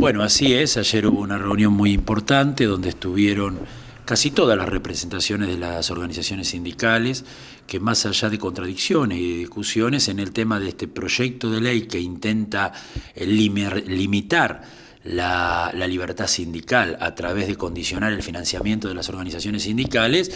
Bueno, así es. Ayer hubo una reunión muy importante donde estuvieron casi todas las representaciones de las organizaciones sindicales, que más allá de contradicciones y discusiones en el tema de este proyecto de ley que intenta limitar la, la, libertad sindical a través de condicionar el financiamiento de las organizaciones sindicales,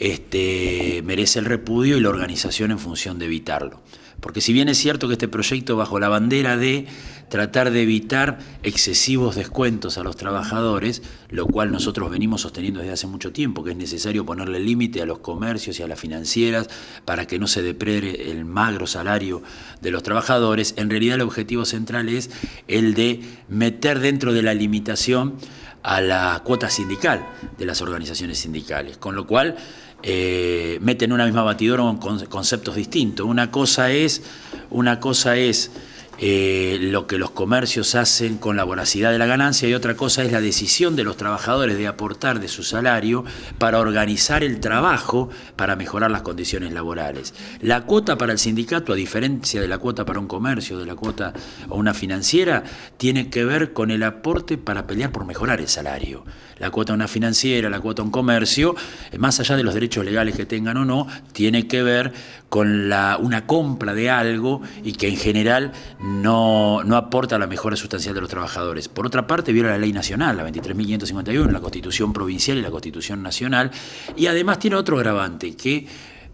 este, merece el repudio y la organización en función de evitarlo. Porque si bien es cierto que este proyecto bajo la bandera de tratar de evitar excesivos descuentos a los trabajadores, lo cual nosotros venimos sosteniendo desde hace mucho tiempo, que es necesario ponerle límite a los comercios y a las financieras para que no se deprede el magro salario de los trabajadores. En realidad el objetivo central es el de meter dentro de la limitación a la cuota sindical de las organizaciones sindicales, con lo cual eh, meten una misma batidora con conceptos distintos. Una cosa es, una cosa es eh, lo que los comercios hacen con la voracidad de la ganancia y otra cosa es la decisión de los trabajadores de aportar de su salario para organizar el trabajo para mejorar las condiciones laborales. La cuota para el sindicato, a diferencia de la cuota para un comercio, de la cuota a una financiera, tiene que ver con el aporte para pelear por mejorar el salario. La cuota a una financiera, la cuota a un comercio, eh, más allá de los derechos legales que tengan o no, tiene que ver con la, una compra de algo y que en general no, aporta la mejora sustancial de los trabajadores. Por otra parte, viola la ley nacional, la 23.551, la Constitución provincial y la Constitución nacional, y además tiene otro agravante, que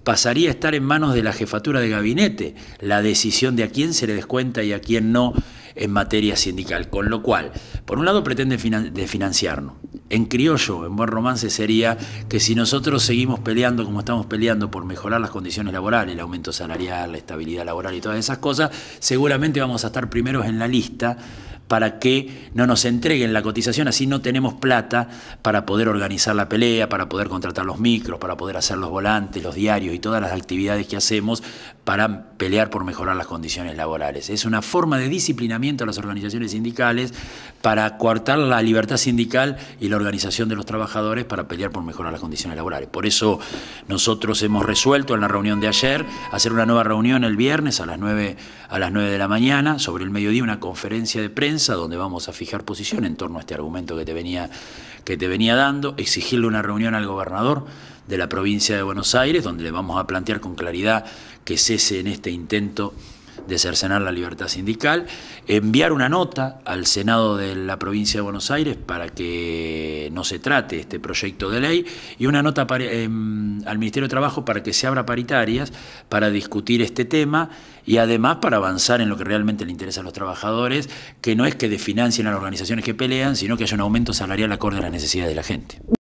pasaría a estar en manos de la jefatura de gabinete la decisión de a quién se le descuenta y a quién no en materia sindical. Con lo cual, por un lado pretende desfinanciarnos, en criollo, en buen romance, sería que si nosotros seguimos peleando como estamos peleando por mejorar las condiciones laborales, el aumento salarial, la estabilidad laboral y todas esas cosas, seguramente vamos a estar primeros en la lista para que no nos entreguen la cotización, así no tenemos plata para poder organizar la pelea, para poder contratar los micros, para poder hacer los volantes, los diarios y todas las actividades que hacemos para pelear por mejorar las condiciones laborales. Es una forma de disciplinamiento a las organizaciones sindicales para coartar la libertad sindical y la organización de los trabajadores para pelear por mejorar las condiciones laborales. Por eso nosotros hemos resuelto en la reunión de ayer hacer una nueva reunión el viernes a las 9, a las 9 de la mañana, sobre el mediodía, una conferencia de prensa donde vamos a fijar posición en torno a este argumento que te venía, que te venía dando, exigirle una reunión al gobernador de la provincia de Buenos Aires, donde le vamos a plantear con claridad que cese en este intento de cercenar la libertad sindical, enviar una nota al Senado de la provincia de Buenos Aires para que no se trate este proyecto de ley y una nota em, al Ministerio de Trabajo para que se abra paritarias para discutir este tema y además para avanzar en lo que realmente le interesa a los trabajadores, que no es que desfinancien a las organizaciones que pelean, sino que haya un aumento salarial acorde a las necesidades de la gente.